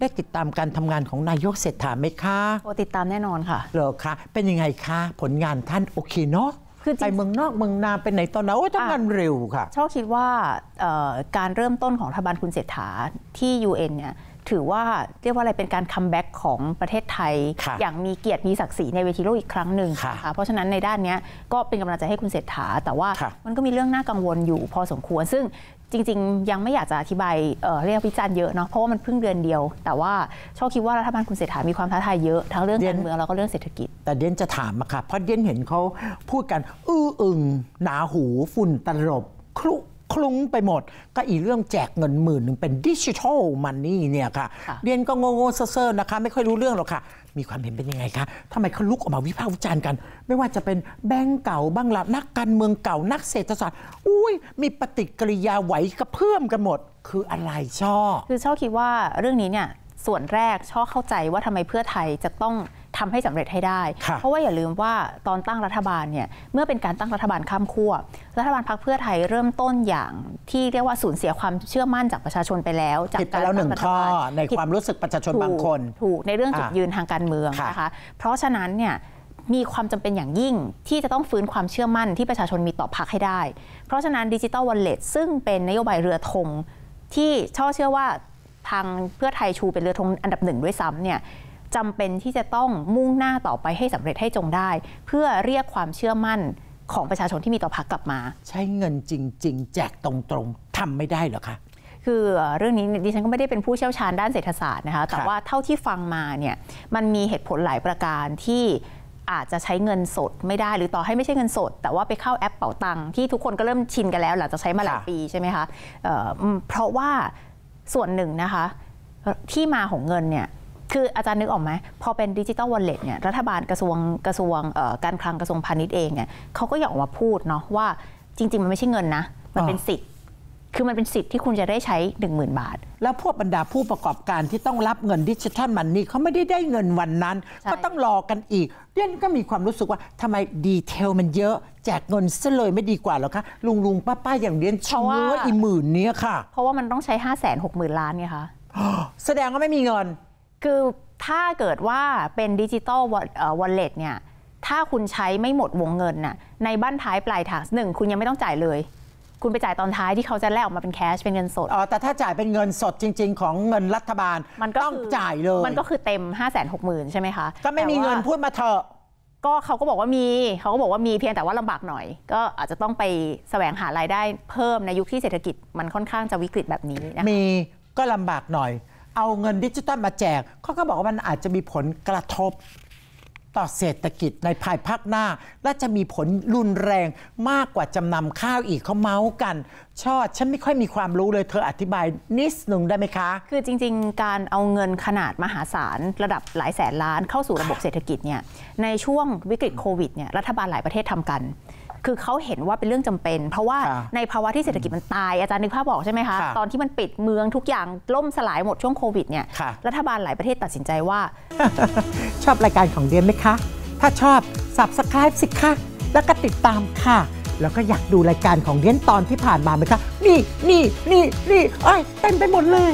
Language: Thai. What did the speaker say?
ได้ติดตามการทำงานของนายกเศรษฐาไหมคะโอติดตามแน่นอนค่ะ เหรอคะ เป็นยังไงคะ ผลงานท่านโอเคเนาะคือไปเมืองนอกเมืองนาเป็ไหนตอนนั้นโอ้ทำงานเร็วค่ะชอบคิดว่าการเริ่มต้นของรัฐบาลคุณเศรษฐาที่ UN เนี่ยถือว่าเรียกว่าอะไรเป็นการคัมแบ็กของประเทศไทย อย่างมีเกียรติมีศักดิ์ศรีในเวทีโลกอีกครั้งหนึ่งค่ะเพราะฉะนั้นในด้านนี้ก็เป็นกำลังใจให้คุณเศรษฐา แต่ว่ามันก็มีเรื่องน่ากังวลอยู่พอสมควร ซึ่งจริงๆ ยังไม่อยากจะอธิบายเเรียกวิจารณ์เยอะเนาะเพราะว่ามันเพิ่งเดือนเดียวแต่ว่าชอบคิดว่ารัฐบาลคุณเศรษฐามีความท้าทายเยอะทั้งเรื่องการเมืองแล้วก็เรื่องเศรษฐกิจแต่เดนจะถามอะค่ะเพราะเดนเห็นเขาพูดกัน อื้ออึงหนาหูฝุ่นตลบครุคลุ้งไปหมดก็อีเรื่องแจกเงินหมื่นหนึ่งเป็นดิจิทัลมันนี่เนี่ยค่ะเรียนก็งงๆเซ่อๆนะคะ ไม่ค่อยรู้เรื่องหรอกค่ะมีความเห็นเป็นยังไงคะทำไมเขาลุกออกมาวิพากษ์วิจารณ์กัน ไม่ว่าจะเป็นแบงก์เก่าบ้างละนักการเมืองเก่านักเศรษฐศาสตร์ อุ้ยมีปฏิกิริยาไหวกระเพื่อมกันหมดคืออะไรช่อคือช่อคิดว่าเรื่องนี้เนี่ยส่วนแรกช่อเข้าใจว่าทำไมเพื่อไทยจะต้องทำให้สำเร็จให้ได้ เพราะว่าอย่าลืมว่าตอนตั้งรัฐบาลเนี่ยเมื่อเป็นการตั้งรัฐบาลข้ามขั้วรัฐบาลพรรคเพื่อไทยเริ่มต้นอย่างที่เรียกว่าสูญเสียความเชื่อมั่นจากประชาชนไปแล้ว จากการตั้งรัฐบาลในความรู้สึกประชาชนบางคนถูกในเรื่องจุดยืนทางการเมืองนะคะเพราะฉะนั้นเนี่ยมีความจำเป็นอย่างยิ่งที่จะต้องฟื้นความเชื่อมั่นที่ประชาชนมีต่อพรรคให้ได้ เพราะฉะนั้นดิจิตอลวอลเล็ตซึ่งเป็นนโยบายเรือธงที่ช่อเชื่อว่าทางเพื่อไทยชูเป็นเรือธงอันดับหนึ่งด้วยซ้ำเนี่ยจำเป็นที่จะต้องมุ่งหน้าต่อไปให้สำเร็จให้จงได้ เพื่อเรียกความเชื่อมั่นของประชาชนที่มีต่อพรรคกลับมา ใช้เงินจริง ๆ แจกตรงๆทำไม่ได้หรอคะ คือเรื่องนี้ดิฉันก็ไม่ได้เป็นผู้เชี่ยวชาญด้านเศรษฐศาสตร์นะคะแต่ว่าเท่าที่ฟังมาเนี่ยมันมีเหตุผลหลายประการที่อาจจะใช้เงินสดไม่ได้หรือต่อให้ไม่ใช่เงินสด แต่ว่าไปเข้าแอปเป๋าตังค์ที่ทุกคนก็เริ่มชินกันแล้วหลังจะใช้มาหลายปีใช่ไหมคะเเพราะว่าส่วนหนึ่งนะคะที่มาของเงินเนี่ยคืออาจารย์นึกออกไหมพอเป็นดิจิตอลวอลเล็ตเนี่ยรัฐบาลกระทรวงกระทรวงการคลังกระทรวงพาณิชย์เองเนี่ยเขาก็อยากออกมาพูดเนาะว่าจริง ๆ มันไม่ใช่เงินนะ มันเป็นสิทธิ์ คือมันเป็นสิทธิ์ที่คุณจะได้ใช้หนึ่งหมื่นบาท แล้วพวกบรรดาผู้ประกอบการที่ต้องรับเงินดิจิทัลมันนี่เขาไม่ได้ได้เงินวันนั้น ก็ต้องรอกันอีกเรื่องก็มีความรู้สึกว่าทำไมดีเทลมันเยอะแจกเงินซะเลยไม่ดีกว่าหรอคะลุงลุงป้าป้าอย่างเรียนเงื้ออีหมื่นเนี้ยค่ะเพราะว่ามันต้องใช้หห้าแสนกหมื่นล้านไงคะแสดงว่าไม่มีเงินคือถ้าเกิดว่าเป็นดิจิตอลวอลเล็ตเนี่ยถ้าคุณใช้ไม่หมดวงเงินน่ะในบ้านท้ายปลายทางหนึ่งคุณยังไม่ต้องจ่ายเลย คุณไปจ่ายตอนท้ายที่เขาจะแลกออกมาเป็นแคชเป็นเงินสดอ๋อแต่ถ้าจ่ายเป็นเงินสดจริงๆ ของเงินรัฐบาลมันก็ต้องจ่ายเลยมันก็คือเต็ม5หมื่นใช่ไหมคะ ก็ไม่มีเงินพูดมาเถอะก็เขาก็บอกว่ามีเขาก็บอกว่ามีเพียงแต่ว่าลำบากหน่อย ก็อาจจะต้องไปแสวงหารายได้เพิ่มในยุคที่เศรษฐกิจ มันค่อนข้างจะวิกฤตแบบนี้นะมีก็ลำบากหน่อยเอาเงินดิจิตอลมาแจก เขาก็บอกว่ามันอาจจะมีผลกระทบต่อเศรษฐกิจในภายภาคหน้า และจะมีผลรุนแรงมากกว่าจำนำข้าวอีกเขาเมาส์กัน ชอดฉันไม่ค่อยมีความรู้เลย เธออธิบายนิดหนึ่งได้ไหมคะ คือจริงๆ การเอาเงินขนาดมหาศาล ระดับหลายแสนล้านเข้าสู่ระบบเศรษฐกิจเนี่ย ในช่วงวิกฤตโควิดเนี่ยรัฐบาลหลายประเทศทำกันคือเขาเห็นว่าเป็นเรื่องจำเป็น เพราะว่าในภาวะที่เศรษฐกิจมันตายอาจารย์นึกภาพบอกใช่ไหมคะ ตอนที่มันปิดเมืองทุกอย่างล่มสลายหมดช่วงโควิดเนี่ยรัฐบาลหลายประเทศตัดสินใจว่า ชอบรายการของเดียนไหมคะ ถ้าชอบ subscribe สิคะแล้วก็ติดตามค่ะ แล้วก็อยากดูรายการของเดียนตอนที่ผ่านมาไหมคะนี่นี่นี่นี่ไอ้เต็มไปหมดเลย